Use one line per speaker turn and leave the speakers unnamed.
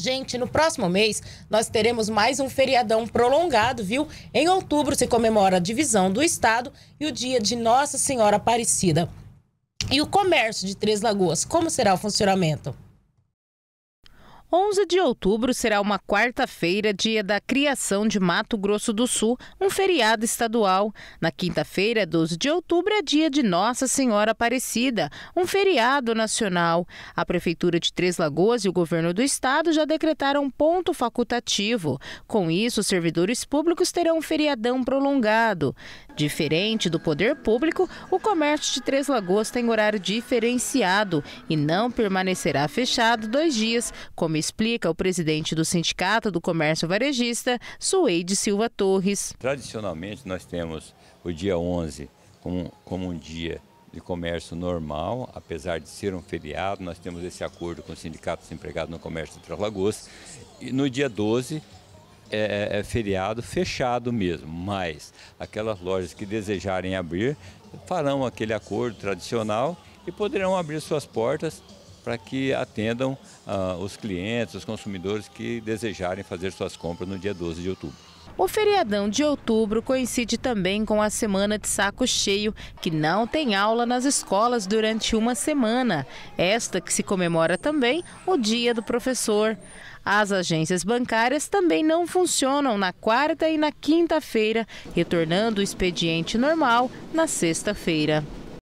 Gente, no próximo mês nós teremos mais um feriadão prolongado, viu? Em outubro se comemora a divisão do Estado e o dia de Nossa Senhora Aparecida. E o comércio de Três Lagoas, como será o funcionamento? 11 de outubro será uma quarta-feira, dia da criação de Mato Grosso do Sul, um feriado estadual. Na quinta-feira, 12 de outubro, é dia de Nossa Senhora Aparecida, um feriado nacional. A Prefeitura de Três Lagoas e o governo do estado já decretaram ponto facultativo. Com isso, os servidores públicos terão um feriadão prolongado. Diferente do poder público, o comércio de Três Lagoas tem horário diferenciado e não permanecerá fechado dois dias, como explica o presidente do Sindicato do Comércio Varejista, Sueide Silva Torres.
Tradicionalmente, nós temos o dia 11 como, como um dia de comércio normal, apesar de ser um feriado, nós temos esse acordo com o Sindicato dos Empregados no Comércio de Três Lagoas. E no dia 12 é, é, é, feriado fechado mesmo, mas aquelas lojas que desejarem abrir farão aquele acordo tradicional e poderão abrir suas portas para que atendam ah, os clientes, os consumidores que desejarem fazer suas compras no dia 12 de outubro.
O feriadão de outubro coincide também com a semana de saco cheio, que não tem aula nas escolas durante uma semana. Esta que se comemora também o Dia do Professor. As agências bancárias também não funcionam na quarta e na quinta-feira, retornando o expediente normal na sexta-feira.